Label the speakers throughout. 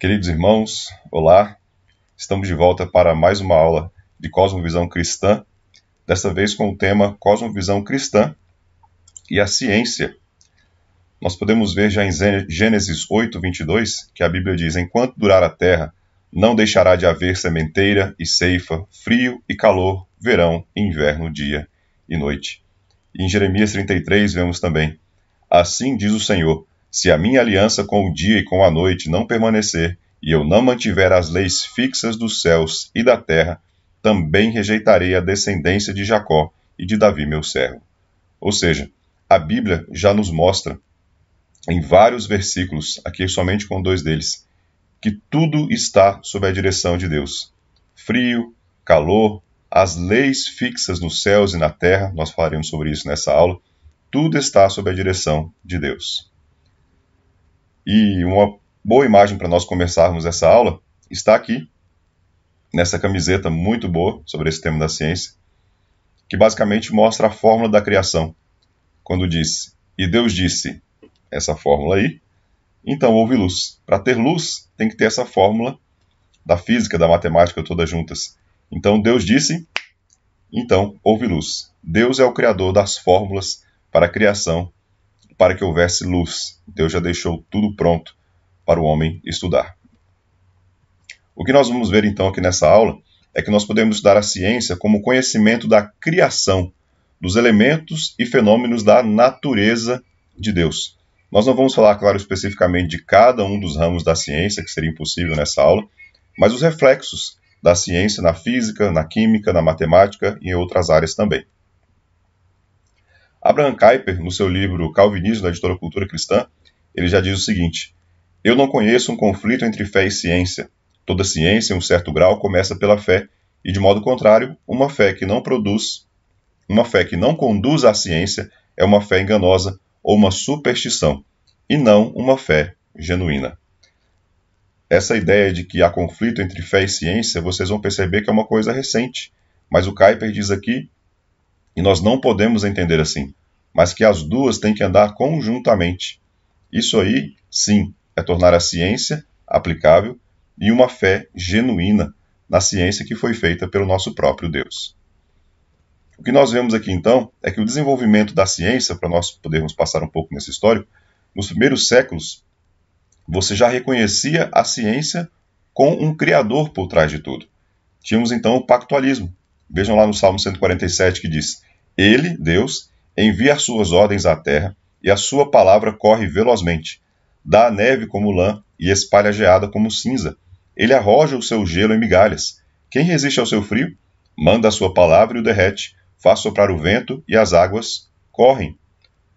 Speaker 1: Queridos irmãos, olá. Estamos de volta para mais uma aula de Cosmovisão Cristã, desta vez com o tema Cosmovisão Cristã e a Ciência. Nós podemos ver já em Gênesis 8, 22, que a Bíblia diz: Enquanto durar a terra, não deixará de haver sementeira e ceifa, frio e calor, verão e inverno, dia e noite. E em Jeremias 33, vemos também: Assim diz o Senhor se a minha aliança com o dia e com a noite não permanecer, e eu não mantiver as leis fixas dos céus e da terra, também rejeitarei a descendência de Jacó e de Davi, meu servo. Ou seja, a Bíblia já nos mostra, em vários versículos, aqui somente com dois deles, que tudo está sob a direção de Deus. Frio, calor, as leis fixas nos céus e na terra, nós falaremos sobre isso nessa aula, tudo está sob a direção de Deus. E uma boa imagem para nós começarmos essa aula está aqui, nessa camiseta muito boa sobre esse tema da ciência, que basicamente mostra a fórmula da criação. Quando diz, e Deus disse, essa fórmula aí, então houve luz. Para ter luz, tem que ter essa fórmula da física, da matemática, todas juntas. Então Deus disse, então houve luz. Deus é o criador das fórmulas para a criação para que houvesse luz. Deus já deixou tudo pronto para o homem estudar. O que nós vamos ver então aqui nessa aula é que nós podemos estudar a ciência como conhecimento da criação, dos elementos e fenômenos da natureza de Deus. Nós não vamos falar, claro, especificamente de cada um dos ramos da ciência, que seria impossível nessa aula, mas os reflexos da ciência na física, na química, na matemática e em outras áreas também. Abraham Kuyper, no seu livro Calvinismo da Editora Cultura Cristã, ele já diz o seguinte: Eu não conheço um conflito entre fé e ciência. Toda ciência, em um certo grau, começa pela fé, e de modo contrário, uma fé que não produz, uma fé que não conduz à ciência, é uma fé enganosa ou uma superstição, e não uma fé genuína. Essa ideia de que há conflito entre fé e ciência, vocês vão perceber que é uma coisa recente, mas o Kuyper diz aqui e nós não podemos entender assim mas que as duas têm que andar conjuntamente. Isso aí, sim, é tornar a ciência aplicável e uma fé genuína na ciência que foi feita pelo nosso próprio Deus. O que nós vemos aqui então é que o desenvolvimento da ciência, para nós podermos passar um pouco nessa história, nos primeiros séculos você já reconhecia a ciência com um criador por trás de tudo. Tínhamos então o pactualismo. Vejam lá no Salmo 147 que diz: Ele, Deus, envia suas ordens à terra, e a sua palavra corre velozmente. Dá a neve como lã e espalha a geada como cinza. Ele arroja o seu gelo em migalhas. Quem resiste ao seu frio? Manda a sua palavra e o derrete, faz soprar o vento e as águas correm.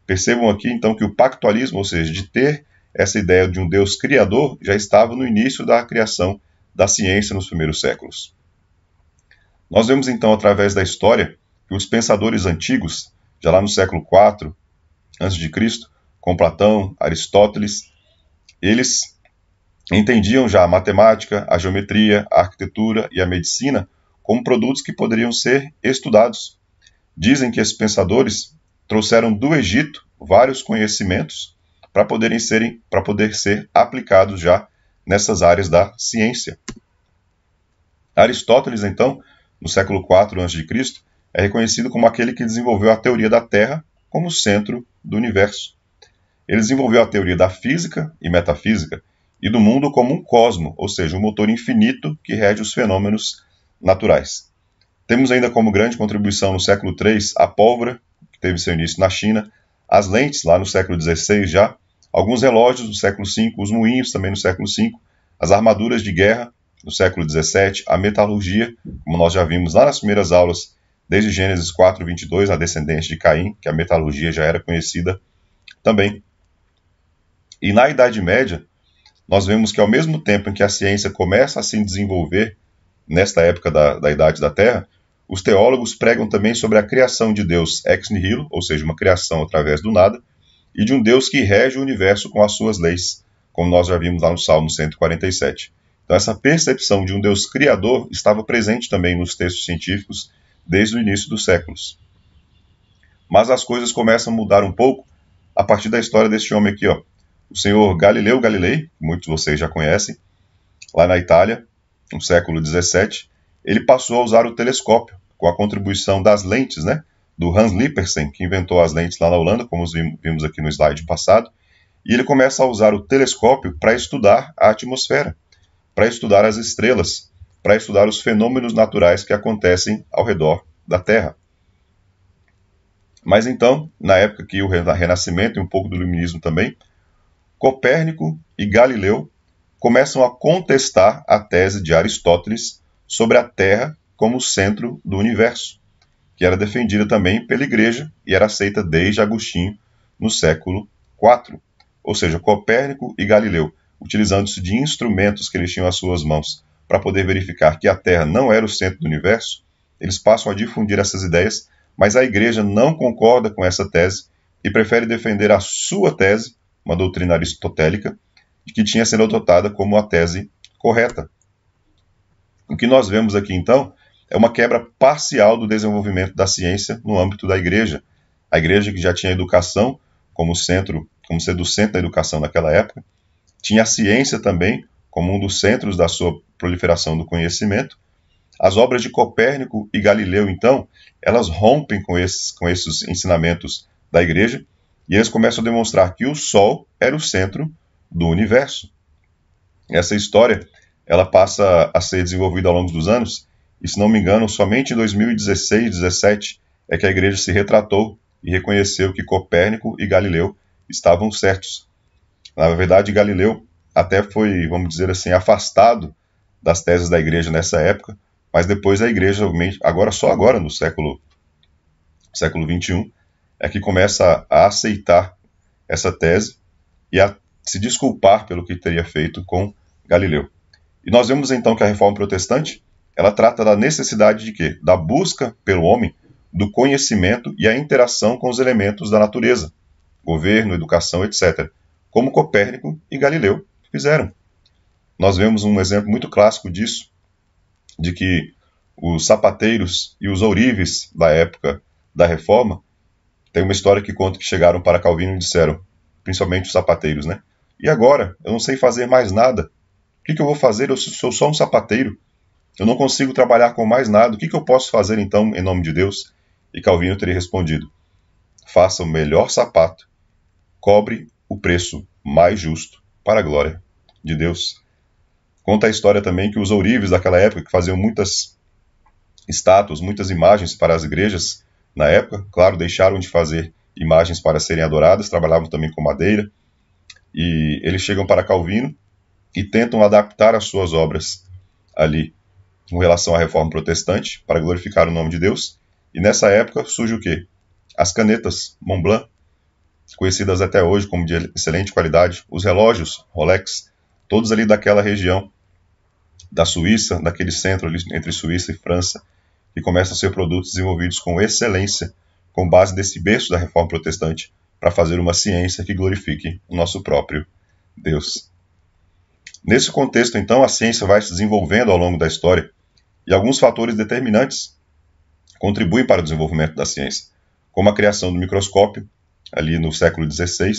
Speaker 1: Percebam aqui então que o pactualismo, ou seja, de ter essa ideia de um Deus criador, já estava no início da criação da ciência nos primeiros séculos. Nós vemos então através da história que os pensadores antigos já lá no século IV a.C., com Platão, Aristóteles, eles entendiam já a matemática, a geometria, a arquitetura e a medicina como produtos que poderiam ser estudados. Dizem que esses pensadores trouxeram do Egito vários conhecimentos para poderem serem para poder ser aplicados já nessas áreas da ciência. Aristóteles então, no século IV a.C., é reconhecido como aquele que desenvolveu a teoria da Terra como centro do universo. Ele desenvolveu a teoria da física e metafísica e do mundo como um cosmo, ou seja, um motor infinito que rege os fenômenos naturais. Temos ainda como grande contribuição no século III a pólvora, que teve seu início na China, as lentes lá no século XVI já, alguns relógios do século V, os moinhos também no século V, as armaduras de guerra no século XVII, a metalurgia, como nós já vimos lá nas primeiras aulas Desde Gênesis 4, 22, a descendência de Caim, que a metalurgia já era conhecida também. E na Idade Média, nós vemos que ao mesmo tempo em que a ciência começa a se desenvolver, nesta época da, da Idade da Terra, os teólogos pregam também sobre a criação de Deus ex nihilo, ou seja, uma criação através do nada, e de um Deus que rege o universo com as suas leis, como nós já vimos lá no Salmo 147. Então, essa percepção de um Deus criador estava presente também nos textos científicos desde o início dos séculos. Mas as coisas começam a mudar um pouco a partir da história deste homem aqui, ó. O senhor Galileu Galilei, que muitos de vocês já conhecem, lá na Itália, no século 17, ele passou a usar o telescópio, com a contribuição das lentes, né? Do Hans Lippersen, que inventou as lentes lá na Holanda, como vimos aqui no slide passado, e ele começa a usar o telescópio para estudar a atmosfera, para estudar as estrelas, para estudar os fenômenos naturais que acontecem ao redor da Terra. Mas então, na época que o Renascimento e um pouco do Iluminismo também, Copérnico e Galileu começam a contestar a tese de Aristóteles sobre a Terra como centro do universo, que era defendida também pela Igreja e era aceita desde Agostinho no século IV. Ou seja, Copérnico e Galileu, utilizando-se de instrumentos que eles tinham às suas mãos para poder verificar que a Terra não era o centro do universo, eles passam a difundir essas ideias, mas a Igreja não concorda com essa tese e prefere defender a sua tese, uma doutrina aristotélica, que tinha sido adotada como a tese correta. O que nós vemos aqui, então, é uma quebra parcial do desenvolvimento da ciência no âmbito da Igreja. A Igreja, que já tinha a educação como centro, como sendo o centro da educação naquela época, tinha a ciência também como um dos centros da sua proliferação do conhecimento, as obras de Copérnico e Galileu, então, elas rompem com esses, com esses ensinamentos da Igreja e eles começam a demonstrar que o Sol era o centro do universo. Essa história ela passa a ser desenvolvida ao longo dos anos e, se não me engano, somente em 2016, 2017 é que a Igreja se retratou e reconheceu que Copérnico e Galileu estavam certos. Na verdade, Galileu até foi, vamos dizer assim, afastado das teses da igreja nessa época, mas depois a igreja, agora só agora, no século, século é que começa a aceitar essa tese e a se desculpar pelo que teria feito com Galileu. E nós vemos então que a reforma protestante, ela trata da necessidade de quê? Da busca pelo homem, do conhecimento e a interação com os elementos da natureza, governo, educação, etc., como Copérnico e Galileu fizeram. Nós vemos um exemplo muito clássico disso, de que os sapateiros e os ourives da época da Reforma, tem uma história que conta que chegaram para Calvino e disseram, principalmente os sapateiros, né? E agora? Eu não sei fazer mais nada. O que, que eu vou fazer? Eu sou só um sapateiro. Eu não consigo trabalhar com mais nada. O que, que eu posso fazer então, em nome de Deus? E Calvino teria respondido: faça o melhor sapato, cobre o preço mais justo para a glória de Deus. Conta a história também que os ourives daquela época, que faziam muitas estátuas, muitas imagens para as igrejas na época, claro, deixaram de fazer imagens para serem adoradas, trabalhavam também com madeira, e eles chegam para Calvino e tentam adaptar as suas obras ali com relação à reforma protestante para glorificar o nome de Deus. E nessa época surge o quê? As canetas Montblanc, conhecidas até hoje como de excelente qualidade, os relógios Rolex, todos ali daquela região da Suíça, daquele centro ali entre Suíça e França, que começam a ser produtos desenvolvidos com excelência, com base nesse berço da reforma protestante, para fazer uma ciência que glorifique o nosso próprio Deus. Nesse contexto, então, a ciência vai se desenvolvendo ao longo da história e alguns fatores determinantes contribuem para o desenvolvimento da ciência, como a criação do microscópio, ali no século XVI,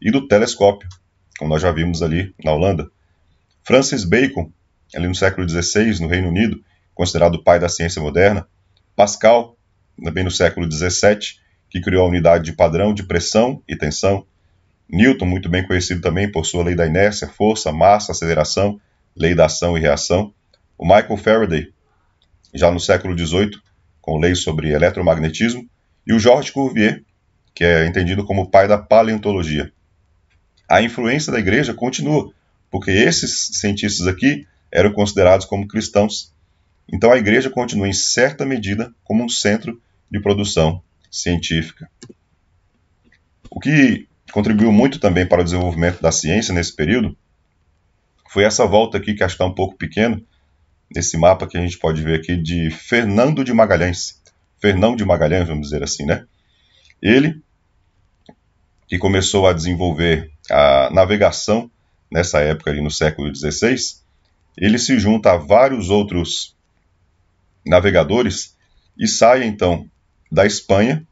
Speaker 1: e do telescópio, como nós já vimos ali na Holanda. Francis Bacon, ali no século XVI, no Reino Unido, considerado o pai da ciência moderna. Pascal, também no século XVII, que criou a unidade de padrão de pressão e tensão. Newton, muito bem conhecido também por sua lei da inércia, força, massa, aceleração, lei da ação e reação. O Michael Faraday, já no século XVIII, com leis sobre eletromagnetismo. E o Georges Cuvier, que é entendido como pai da paleontologia. A influência da igreja continua, porque esses cientistas aqui eram considerados como cristãos. Então a igreja continua, em certa medida, como um centro de produção científica. O que contribuiu muito também para o desenvolvimento da ciência nesse período foi essa volta aqui, que acho que está um pouco pequeno, nesse mapa que a gente pode ver aqui de Fernando de Magalhães. Fernão de Magalhães, vamos dizer assim, né? Ele que começou a desenvolver a navegação nessa época, ali no século XVI, ele se junta a vários outros navegadores e sai então da Espanha,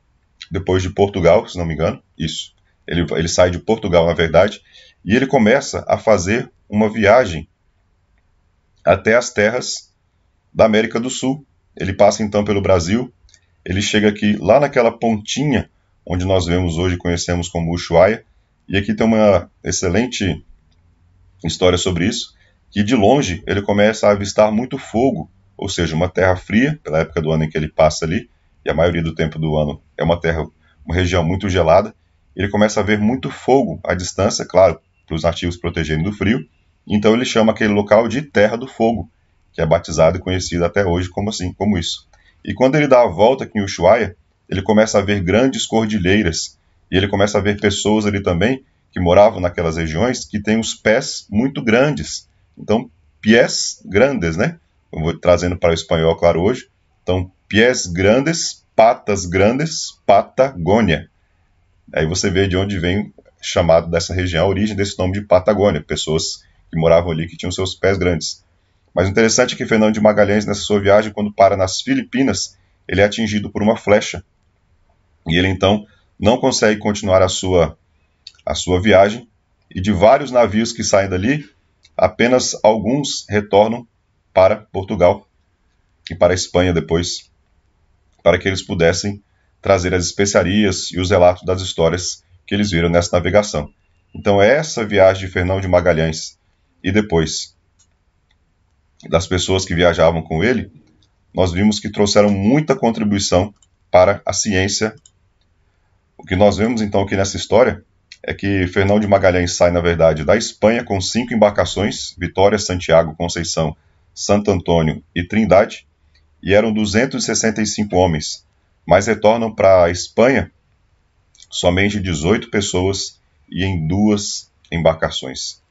Speaker 1: depois de Portugal, se não me engano, isso. Ele, ele sai de Portugal, na verdade, e ele começa a fazer uma viagem até as terras da América do Sul. Ele passa então pelo Brasil, ele chega aqui lá naquela pontinha onde nós vemos hoje conhecemos como Ushuaia. E aqui tem uma excelente história sobre isso, que de longe ele começa a avistar muito fogo, ou seja, uma terra fria, pela época do ano em que ele passa ali, e a maioria do tempo do ano é uma terra, uma região muito gelada, ele começa a ver muito fogo à distância, claro, para os nativos protegerem do frio, então ele chama aquele local de Terra do Fogo, que é batizado e conhecido até hoje como assim, como isso. E quando ele dá a volta aqui em Ushuaia, ele começa a ver grandes cordilheiras e ele começa a ver pessoas ali também que moravam naquelas regiões que têm os pés muito grandes. Então, pés grandes, né? Eu vou trazendo para o espanhol, claro, hoje. Então, pés grandes, patas grandes, Patagônia. Aí você vê de onde vem chamado dessa região, a origem desse nome de Patagônia, pessoas que moravam ali que tinham seus pés grandes. Mas o interessante é que Fernando de Magalhães, nessa sua viagem, quando para nas Filipinas, ele é atingido por uma flecha e ele então não consegue continuar a sua, a sua viagem, e de vários navios que saem dali, apenas alguns retornam para Portugal e para a Espanha depois, para que eles pudessem trazer as especiarias e os relatos das histórias que eles viram nessa navegação. Então, essa viagem de Fernão de Magalhães e depois das pessoas que viajavam com ele, nós vimos que trouxeram muita contribuição para a ciência o que nós vemos então aqui nessa história é que Fernão de Magalhães sai, na verdade, da Espanha com cinco embarcações, Vitória, Santiago, Conceição, Santo Antônio e Trindade, e eram 265 homens, mas retornam para a Espanha somente 18 pessoas e em duas embarcações.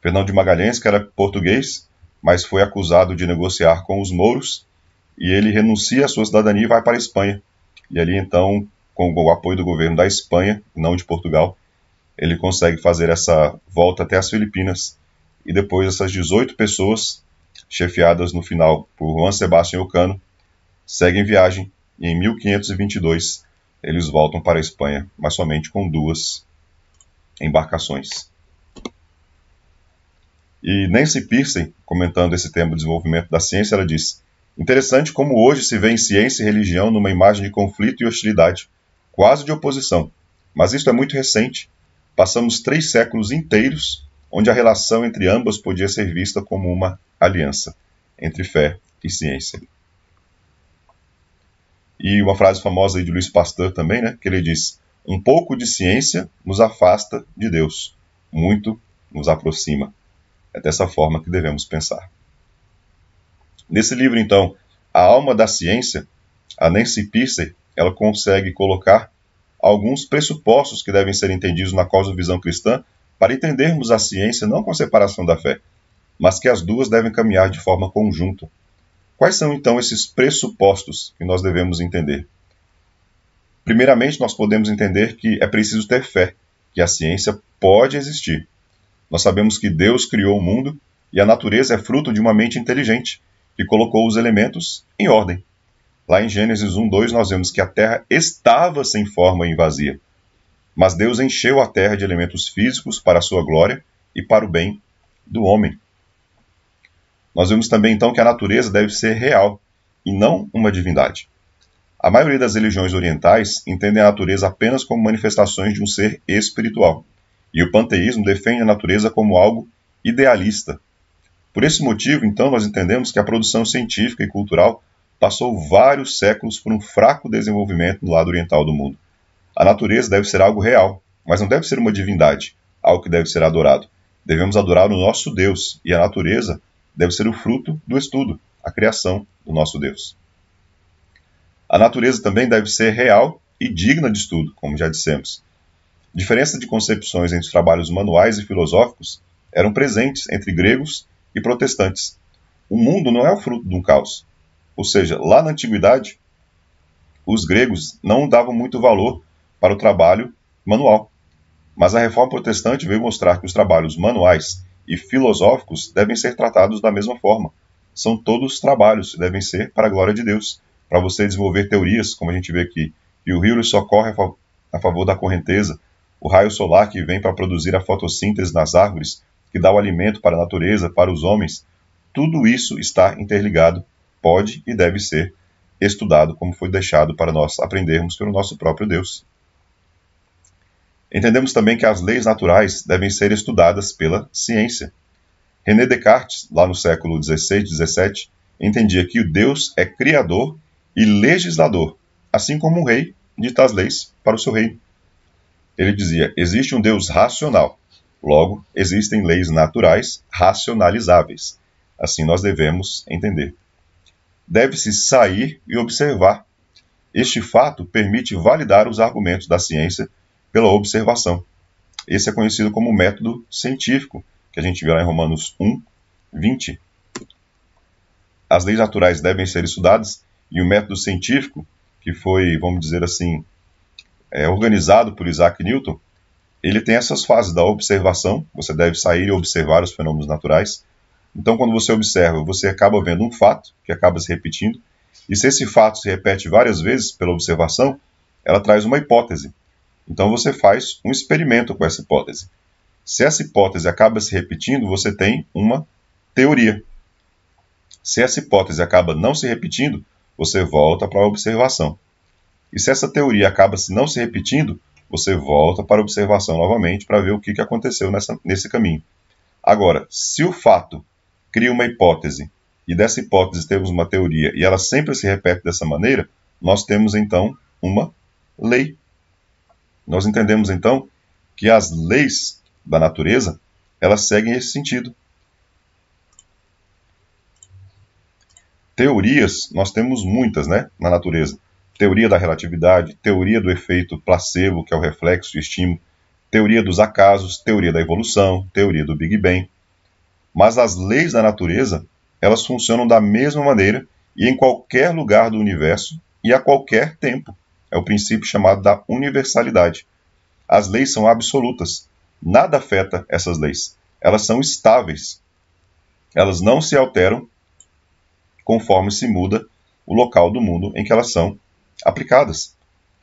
Speaker 1: Fernão de Magalhães, que era português, mas foi acusado de negociar com os mouros, e ele renuncia à sua cidadania e vai para a Espanha. E ali então com o apoio do governo da Espanha, não de Portugal, ele consegue fazer essa volta até as Filipinas e depois essas 18 pessoas, chefiadas no final por Juan Sebastián Elcano, seguem viagem e em 1522 eles voltam para a Espanha, mas somente com duas embarcações. E Nancy Pearson, comentando esse tema do desenvolvimento da ciência, ela diz: Interessante como hoje se vê em ciência e religião numa imagem de conflito e hostilidade quase de oposição, mas isto é muito recente. Passamos três séculos inteiros onde a relação entre ambas podia ser vista como uma aliança entre fé e ciência. E uma frase famosa de Luiz Pasteur também, né, que ele diz: "Um pouco de ciência nos afasta de Deus, muito nos aproxima". É dessa forma que devemos pensar. Nesse livro, então, A Alma da Ciência, a Nancy Pierce ela consegue colocar alguns pressupostos que devem ser entendidos na cosmovisão cristã para entendermos a ciência não com a separação da fé, mas que as duas devem caminhar de forma conjunta. Quais são então esses pressupostos que nós devemos entender? Primeiramente, nós podemos entender que é preciso ter fé, que a ciência pode existir. Nós sabemos que Deus criou o mundo e a natureza é fruto de uma mente inteligente que colocou os elementos em ordem. Lá em Gênesis 1, 2, nós vemos que a terra estava sem forma e vazia. Mas Deus encheu a terra de elementos físicos para a sua glória e para o bem do homem. Nós vemos também então que a natureza deve ser real e não uma divindade. A maioria das religiões orientais entendem a natureza apenas como manifestações de um ser espiritual, e o panteísmo defende a natureza como algo idealista. Por esse motivo, então, nós entendemos que a produção científica e cultural passou vários séculos por um fraco desenvolvimento no lado oriental do mundo. A natureza deve ser algo real, mas não deve ser uma divindade, algo que deve ser adorado. Devemos adorar o nosso Deus, e a natureza deve ser o fruto do estudo, a criação do nosso Deus. A natureza também deve ser real e digna de estudo, como já dissemos. Diferença de concepções entre os trabalhos manuais e filosóficos eram presentes entre gregos e protestantes. O mundo não é o fruto de um caos. Ou seja, lá na antiguidade, os gregos não davam muito valor para o trabalho manual. Mas a reforma protestante veio mostrar que os trabalhos manuais e filosóficos devem ser tratados da mesma forma. São todos trabalhos, devem ser para a glória de Deus. Para você desenvolver teorias, como a gente vê aqui, e o rio socorre a favor da correnteza, o raio solar que vem para produzir a fotossíntese nas árvores, que dá o alimento para a natureza, para os homens, tudo isso está interligado pode e deve ser estudado como foi deixado para nós aprendermos pelo nosso próprio Deus. Entendemos também que as leis naturais devem ser estudadas pela ciência. René Descartes, lá no século XVI, XVII, entendia que o Deus é criador e legislador, assim como um rei dita as leis para o seu reino. Ele dizia: existe um Deus racional, logo existem leis naturais racionalizáveis. Assim nós devemos entender deve-se sair e observar. Este fato permite validar os argumentos da ciência pela observação. Esse é conhecido como método científico, que a gente viu lá em Romanos 1, 20. As leis naturais devem ser estudadas e o método científico, que foi, vamos dizer assim, é, organizado por Isaac Newton, ele tem essas fases da observação, você deve sair e observar os fenômenos naturais, então, quando você observa, você acaba vendo um fato que acaba se repetindo, e se esse fato se repete várias vezes pela observação, ela traz uma hipótese. Então, você faz um experimento com essa hipótese. Se essa hipótese acaba se repetindo, você tem uma teoria. Se essa hipótese acaba não se repetindo, você volta para a observação. E se essa teoria acaba se não se repetindo, você volta para a observação novamente para ver o que aconteceu nessa, nesse caminho. Agora, se o fato cria uma hipótese, e dessa hipótese temos uma teoria, e ela sempre se repete dessa maneira, nós temos então uma lei. Nós entendemos então que as leis da natureza, elas seguem esse sentido. Teorias, nós temos muitas, né, na natureza. Teoria da relatividade, teoria do efeito placebo, que é o reflexo e estímulo, teoria dos acasos, teoria da evolução, teoria do Big Bang mas as leis da natureza, elas funcionam da mesma maneira e em qualquer lugar do universo e a qualquer tempo. É o princípio chamado da universalidade. As leis são absolutas. Nada afeta essas leis. Elas são estáveis. Elas não se alteram conforme se muda o local do mundo em que elas são aplicadas.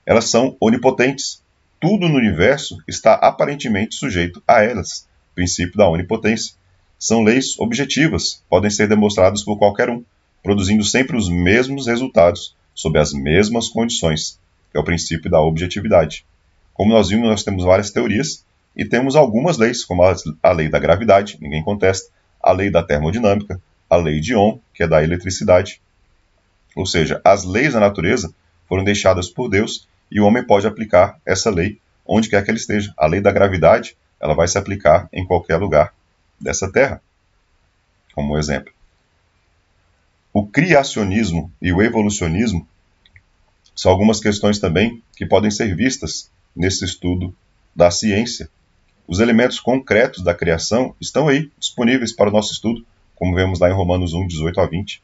Speaker 1: Elas são onipotentes. Tudo no universo está aparentemente sujeito a elas. Princípio da onipotência são leis objetivas, podem ser demonstradas por qualquer um, produzindo sempre os mesmos resultados, sob as mesmas condições, que é o princípio da objetividade. Como nós vimos, nós temos várias teorias e temos algumas leis, como a lei da gravidade, ninguém contesta, a lei da termodinâmica, a lei de Ohm, que é da eletricidade. Ou seja, as leis da natureza foram deixadas por Deus e o homem pode aplicar essa lei onde quer que ele esteja. A lei da gravidade, ela vai se aplicar em qualquer lugar dessa terra, como exemplo. O criacionismo e o evolucionismo são algumas questões também que podem ser vistas nesse estudo da ciência. Os elementos concretos da criação estão aí disponíveis para o nosso estudo, como vemos lá em Romanos 1, 18 a 20.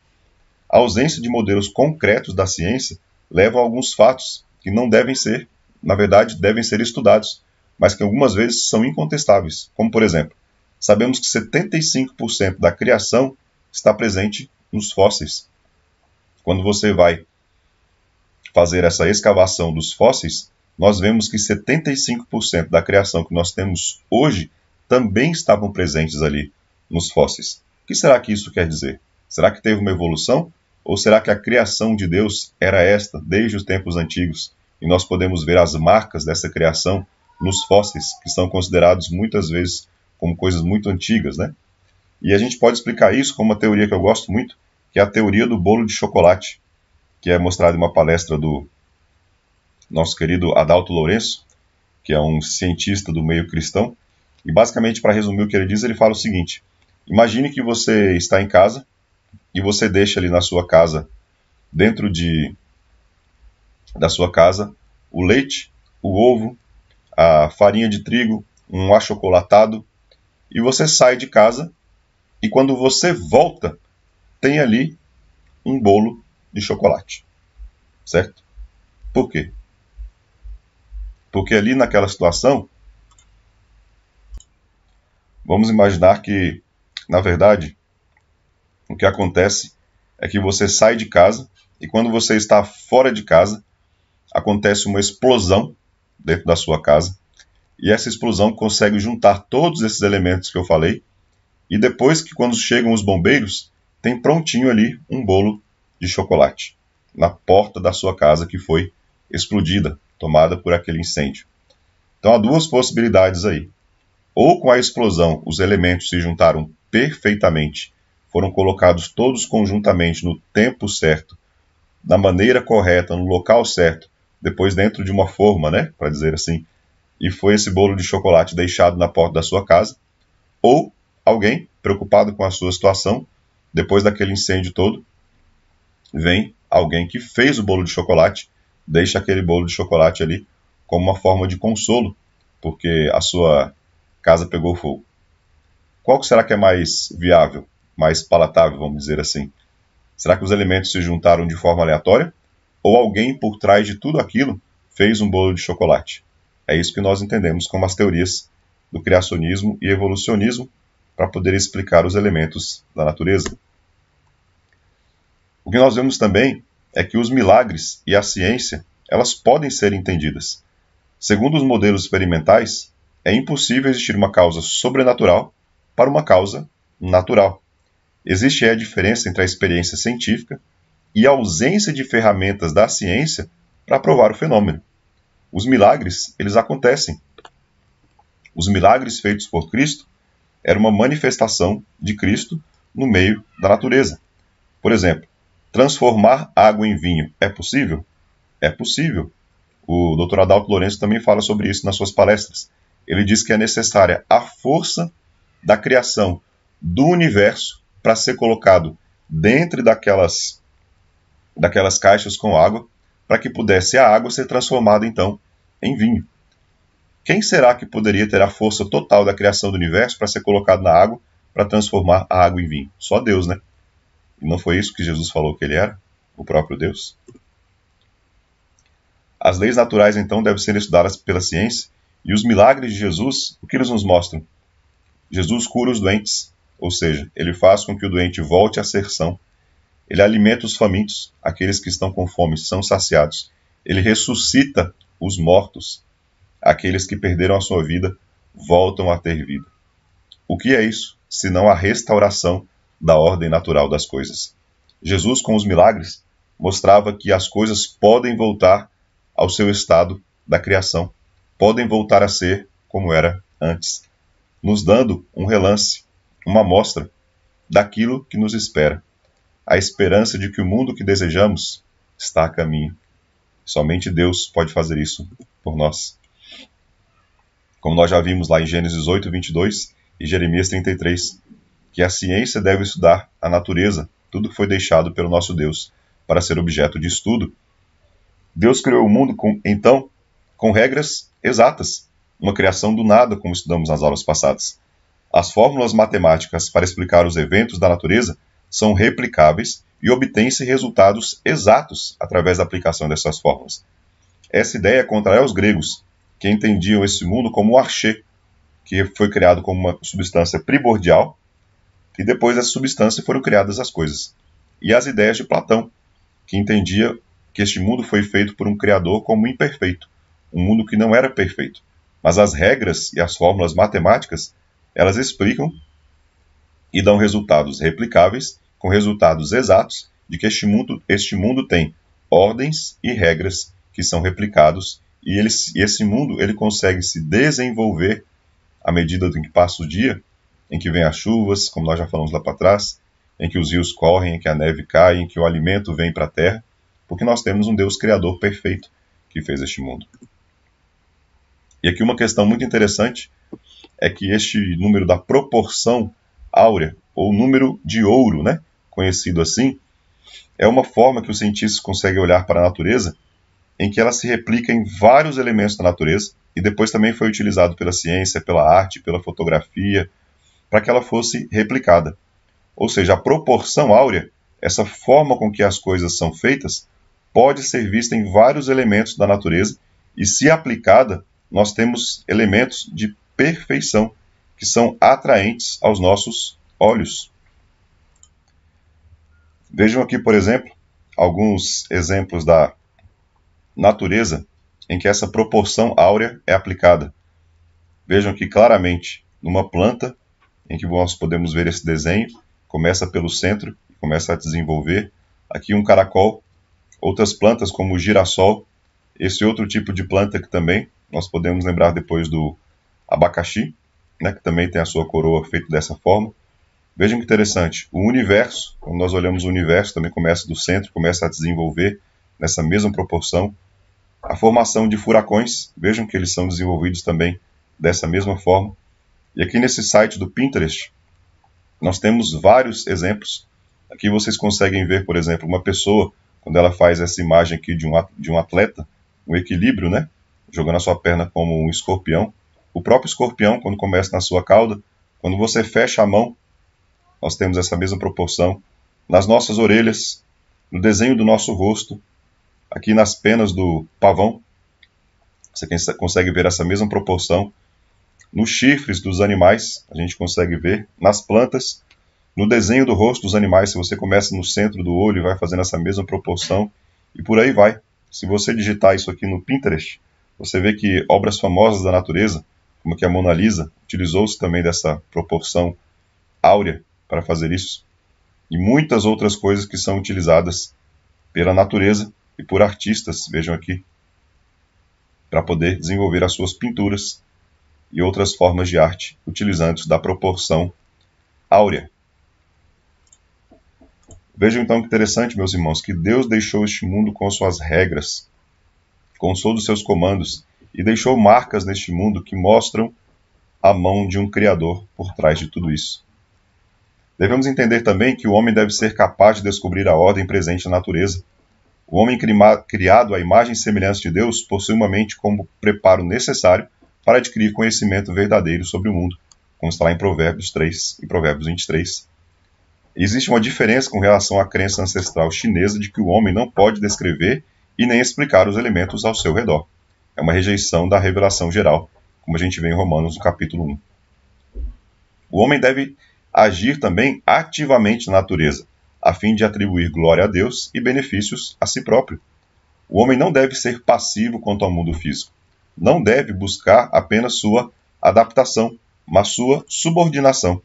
Speaker 1: A ausência de modelos concretos da ciência leva a alguns fatos que não devem ser, na verdade, devem ser estudados, mas que algumas vezes são incontestáveis, como por exemplo, sabemos que 75% da criação está presente nos fósseis. Quando você vai fazer essa escavação dos fósseis, nós vemos que 75% da criação que nós temos hoje também estavam presentes ali nos fósseis. O que será que isso quer dizer? Será que teve uma evolução? Ou será que a criação de Deus era esta desde os tempos antigos? E nós podemos ver as marcas dessa criação nos fósseis, que são considerados muitas vezes como coisas muito antigas, né? E a gente pode explicar isso com uma teoria que eu gosto muito, que é a teoria do bolo de chocolate, que é mostrada em uma palestra do nosso querido Adalto Lourenço, que é um cientista do meio cristão. E basicamente, para resumir o que ele diz, ele fala o seguinte: imagine que você está em casa e você deixa ali na sua casa, dentro de da sua casa, o leite, o ovo, a farinha de trigo, um achocolatado e você sai de casa e quando você volta, tem ali um bolo de chocolate. Certo? Por quê? Porque ali naquela situação, vamos imaginar que, na verdade, o que acontece é que você sai de casa e quando você está fora de casa, acontece uma explosão dentro da sua casa e essa explosão consegue juntar todos esses elementos que eu falei. E depois que quando chegam os bombeiros, tem prontinho ali um bolo de chocolate na porta da sua casa que foi explodida, tomada por aquele incêndio. Então há duas possibilidades aí. Ou com a explosão os elementos se juntaram perfeitamente, foram colocados todos conjuntamente no tempo certo, na maneira correta, no local certo, depois dentro de uma forma, né, para dizer assim, e foi esse bolo de chocolate deixado na porta da sua casa, ou alguém preocupado com a sua situação, depois daquele incêndio todo, vem alguém que fez o bolo de chocolate, deixa aquele bolo de chocolate ali como uma forma de consolo, porque a sua casa pegou fogo. Qual será que é mais viável, mais palatável, vamos dizer assim? Será que os elementos se juntaram de forma aleatória? Ou alguém por trás de tudo aquilo fez um bolo de chocolate? É isso que nós entendemos como as teorias do criacionismo e evolucionismo para poder explicar os elementos da natureza. O que nós vemos também é que os milagres e a ciência, elas podem ser entendidas. Segundo os modelos experimentais, é impossível existir uma causa sobrenatural para uma causa natural. Existe aí é, a diferença entre a experiência científica e a ausência de ferramentas da ciência para provar o fenômeno. Os milagres, eles acontecem. Os milagres feitos por Cristo era uma manifestação de Cristo no meio da natureza. Por exemplo, transformar água em vinho é possível? É possível. O Dr. Adalto Lourenço também fala sobre isso nas suas palestras. Ele diz que é necessária a força da criação do universo para ser colocado dentro daquelas daquelas caixas com água, para que pudesse a água ser transformada então em vinho. Quem será que poderia ter a força total da criação do universo para ser colocado na água para transformar a água em vinho? Só Deus, né? E não foi isso que Jesus falou que ele era? O próprio Deus? As leis naturais, então, devem ser estudadas pela ciência e os milagres de Jesus, o que eles nos mostram? Jesus cura os doentes, ou seja, ele faz com que o doente volte à serção. Ele alimenta os famintos, aqueles que estão com fome são saciados. Ele ressuscita os mortos, aqueles que perderam a sua vida, voltam a ter vida. O que é isso, senão a restauração da ordem natural das coisas? Jesus, com os milagres, mostrava que as coisas podem voltar ao seu estado da criação, podem voltar a ser como era antes, nos dando um relance, uma amostra daquilo que nos espera, a esperança de que o mundo que desejamos está a caminho. Somente Deus pode fazer isso por nós. Como nós já vimos lá em Gênesis 8, 22 e Jeremias 33, que a ciência deve estudar a natureza, tudo que foi deixado pelo nosso Deus, para ser objeto de estudo. Deus criou o mundo, com, então, com regras exatas, uma criação do nada, como estudamos nas aulas passadas. As fórmulas matemáticas para explicar os eventos da natureza são replicáveis e obtém-se resultados exatos através da aplicação dessas fórmulas. Essa ideia é contrai aos gregos, que entendiam esse mundo como o arché, que foi criado como uma substância primordial, e depois dessa substância foram criadas as coisas. E as ideias de Platão, que entendia que este mundo foi feito por um criador como imperfeito, um mundo que não era perfeito. Mas as regras e as fórmulas matemáticas, elas explicam e dão resultados replicáveis com resultados exatos de que este mundo, este mundo tem ordens e regras que são replicados e, ele, esse mundo ele consegue se desenvolver à medida em que passa o dia, em que vem as chuvas, como nós já falamos lá para trás, em que os rios correm, em que a neve cai, em que o alimento vem para a terra, porque nós temos um Deus criador perfeito que fez este mundo. E aqui uma questão muito interessante é que este número da proporção áurea ou número de ouro, né? conhecido assim, é uma forma que os cientistas conseguem olhar para a natureza em que ela se replica em vários elementos da natureza e depois também foi utilizado pela ciência, pela arte, pela fotografia, para que ela fosse replicada. Ou seja, a proporção áurea, essa forma com que as coisas são feitas, pode ser vista em vários elementos da natureza e, se aplicada, nós temos elementos de perfeição que são atraentes aos nossos olhos. Vejam aqui, por exemplo, alguns exemplos da natureza em que essa proporção áurea é aplicada. Vejam aqui claramente, numa planta, em que nós podemos ver esse desenho, começa pelo centro começa a desenvolver. Aqui um caracol, outras plantas como o girassol, esse outro tipo de planta que também nós podemos lembrar depois do abacaxi, né, que também tem a sua coroa feita dessa forma. Vejam que interessante, o universo, quando nós olhamos o universo, também começa do centro, começa a desenvolver nessa mesma proporção. A formação de furacões, vejam que eles são desenvolvidos também dessa mesma forma. E aqui nesse site do Pinterest, nós temos vários exemplos. Aqui vocês conseguem ver, por exemplo, uma pessoa, quando ela faz essa imagem aqui de um, de um atleta, um equilíbrio, né? Jogando a sua perna como um escorpião. O próprio escorpião, quando começa na sua cauda, quando você fecha a mão, nós temos essa mesma proporção nas nossas orelhas, no desenho do nosso rosto, aqui nas penas do pavão. Você consegue ver essa mesma proporção nos chifres dos animais, a gente consegue ver nas plantas, no desenho do rosto dos animais, se você começa no centro do olho e vai fazendo essa mesma proporção e por aí vai. Se você digitar isso aqui no Pinterest, você vê que obras famosas da natureza, como que a Mona Lisa, utilizou-se também dessa proporção áurea para fazer isso, e muitas outras coisas que são utilizadas pela natureza e por artistas, vejam aqui, para poder desenvolver as suas pinturas e outras formas de arte, utilizando da proporção áurea. Vejam então que interessante, meus irmãos, que Deus deixou este mundo com suas regras, com todos os seus comandos, e deixou marcas neste mundo que mostram a mão de um Criador por trás de tudo isso. Devemos entender também que o homem deve ser capaz de descobrir a ordem presente na natureza. O homem criado à imagem e semelhança de Deus possui uma mente como preparo necessário para adquirir conhecimento verdadeiro sobre o mundo, como está lá em Provérbios 3 e Provérbios 23. Existe uma diferença com relação à crença ancestral chinesa de que o homem não pode descrever e nem explicar os elementos ao seu redor. É uma rejeição da revelação geral, como a gente vê em Romanos no capítulo 1. O homem deve agir também ativamente na natureza, a fim de atribuir glória a Deus e benefícios a si próprio. O homem não deve ser passivo quanto ao mundo físico. Não deve buscar apenas sua adaptação, mas sua subordinação.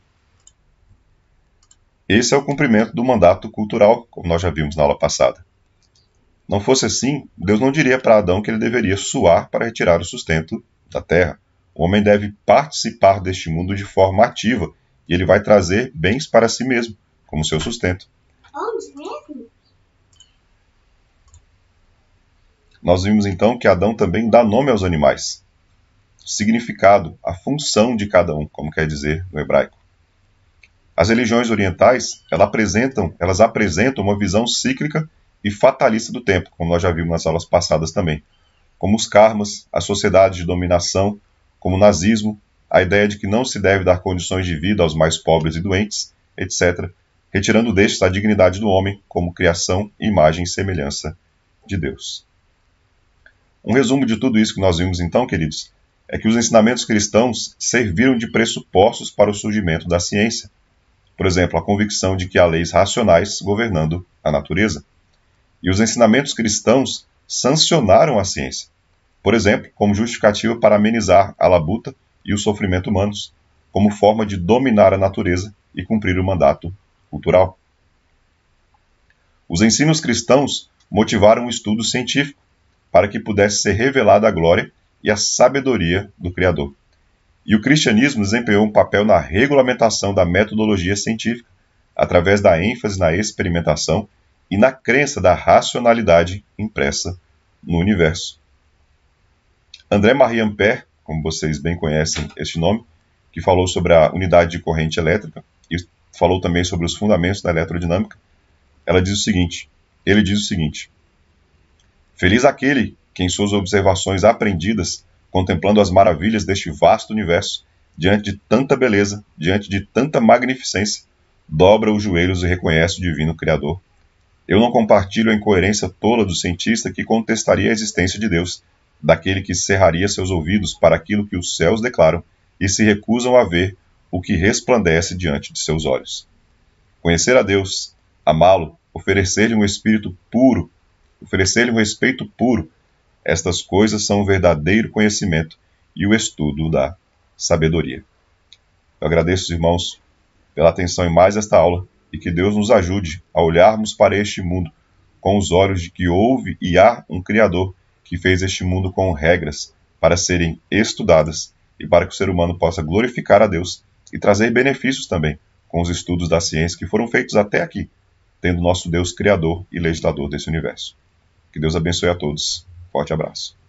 Speaker 1: Esse é o cumprimento do mandato cultural, como nós já vimos na aula passada. Não fosse assim, Deus não diria para Adão que ele deveria suar para retirar o sustento da terra. O homem deve participar deste mundo de forma ativa, e ele vai trazer bens para si mesmo, como seu sustento. Nós vimos então que Adão também dá nome aos animais, significado, a função de cada um, como quer dizer no hebraico. As religiões orientais, elas apresentam, elas apresentam uma visão cíclica e fatalista do tempo, como nós já vimos nas aulas passadas também, como os karmas, as sociedades de dominação, como o nazismo, a ideia de que não se deve dar condições de vida aos mais pobres e doentes, etc., retirando destes a dignidade do homem como criação, imagem e semelhança de Deus. Um resumo de tudo isso que nós vimos então, queridos, é que os ensinamentos cristãos serviram de pressupostos para o surgimento da ciência. Por exemplo, a convicção de que há leis racionais governando a natureza. E os ensinamentos cristãos sancionaram a ciência. Por exemplo, como justificativa para amenizar a labuta e o sofrimento humanos como forma de dominar a natureza e cumprir o mandato cultural. Os ensinos cristãos motivaram o um estudo científico para que pudesse ser revelada a glória e a sabedoria do Criador. E o cristianismo desempenhou um papel na regulamentação da metodologia científica, através da ênfase na experimentação e na crença da racionalidade impressa no universo. André Marie Ampère como vocês bem conhecem este nome, que falou sobre a unidade de corrente elétrica e falou também sobre os fundamentos da eletrodinâmica. Ela diz o seguinte: ele diz o seguinte: Feliz aquele que em suas observações aprendidas, contemplando as maravilhas deste vasto universo, diante de tanta beleza, diante de tanta magnificência, dobra os joelhos e reconhece o divino criador. Eu não compartilho a incoerência tola do cientista que contestaria a existência de Deus, daquele que cerraria seus ouvidos para aquilo que os céus declaram e se recusam a ver o que resplandece diante de seus olhos. Conhecer a Deus, amá-lo, oferecer-lhe um espírito puro, oferecer-lhe um respeito puro, estas coisas são o verdadeiro conhecimento e o estudo da sabedoria. Eu agradeço, irmãos, pela atenção em mais esta aula e que Deus nos ajude a olharmos para este mundo com os olhos de que houve e há um Criador que fez este mundo com regras para serem estudadas e para que o ser humano possa glorificar a Deus e trazer benefícios também com os estudos da ciência que foram feitos até aqui, tendo nosso Deus criador e legislador desse universo. Que Deus abençoe a todos. Forte abraço.